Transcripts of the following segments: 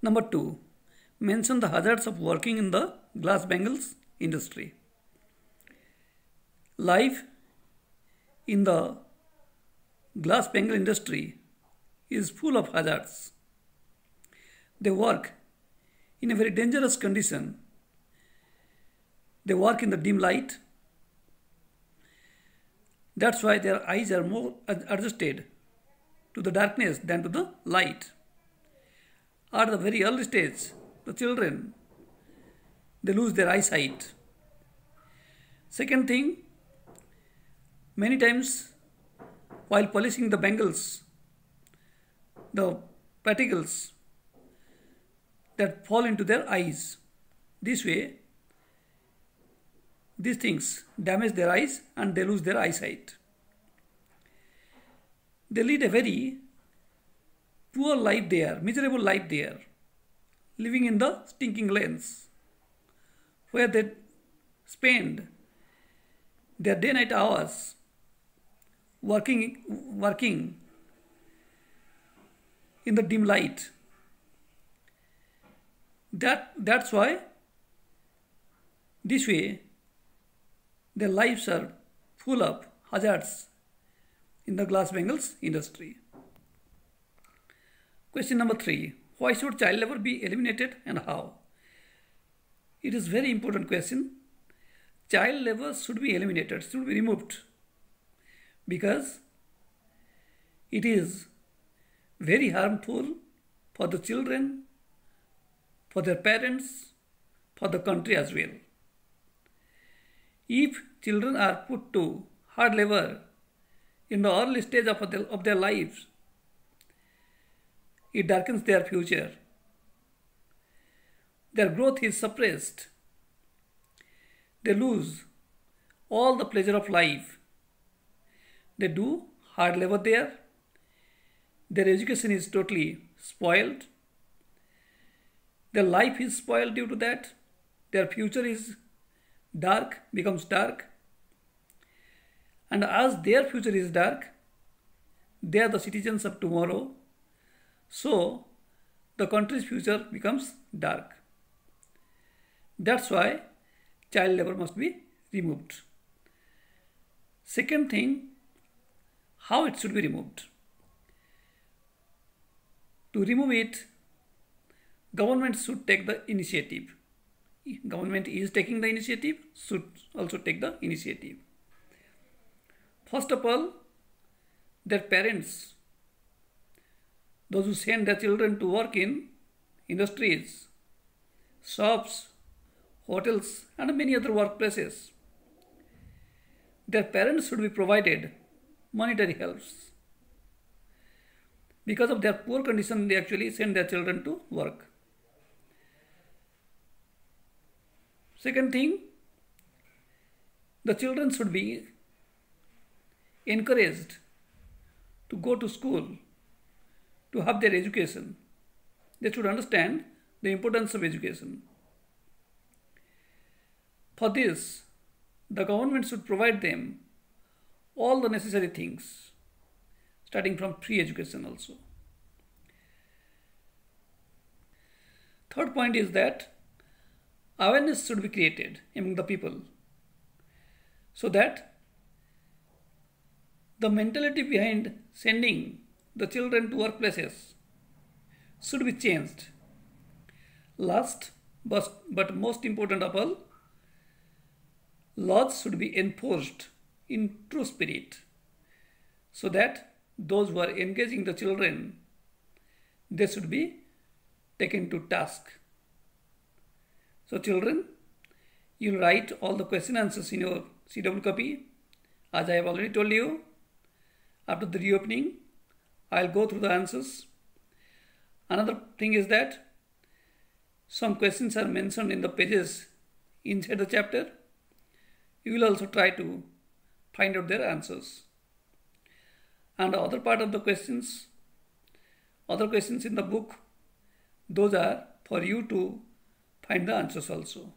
Number 2. Mention the hazards of working in the glass bangles industry. Life in the glass bangle industry is full of hazards. They work in a very dangerous condition. They work in the dim light. That's why their eyes are more adjusted to the darkness than to the light at the very early stage, the children, they lose their eyesight. Second thing, many times while polishing the bangles, the particles that fall into their eyes. This way, these things damage their eyes and they lose their eyesight. They lead a very poor life there, miserable life there, living in the stinking lanes where they spend their day night hours working, working in the dim light. That, that's why this way their lives are full of hazards in the glass bangles industry. Question number three, why should child labor be eliminated and how? It is very important question. Child labor should be eliminated, should be removed because it is very harmful for the children, for their parents, for the country as well. If children are put to hard labor in the early stage of their, of their lives, it darkens their future. Their growth is suppressed. They lose all the pleasure of life. They do hard labor there. Their education is totally spoiled. Their life is spoiled due to that. Their future is dark, becomes dark. And as their future is dark, they are the citizens of tomorrow so the country's future becomes dark. That's why child labor must be removed. Second thing, how it should be removed. To remove it, government should take the initiative. Government is taking the initiative, should also take the initiative. First of all, their parents those who send their children to work in industries, shops, hotels, and many other workplaces. Their parents should be provided monetary helps. Because of their poor condition, they actually send their children to work. Second thing, the children should be encouraged to go to school to have their education. They should understand the importance of education. For this, the government should provide them all the necessary things, starting from free education also. Third point is that awareness should be created among the people so that the mentality behind sending the children to workplaces should be changed. Last but, but most important of all, laws should be enforced in true spirit so that those who are engaging the children they should be taken to task. So children, you'll write all the question answers in your CW copy as I have already told you after the reopening I'll go through the answers. Another thing is that some questions are mentioned in the pages inside the chapter. You will also try to find out their answers. And the other part of the questions, other questions in the book, those are for you to find the answers also.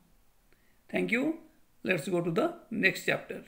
Thank you. Let's go to the next chapter.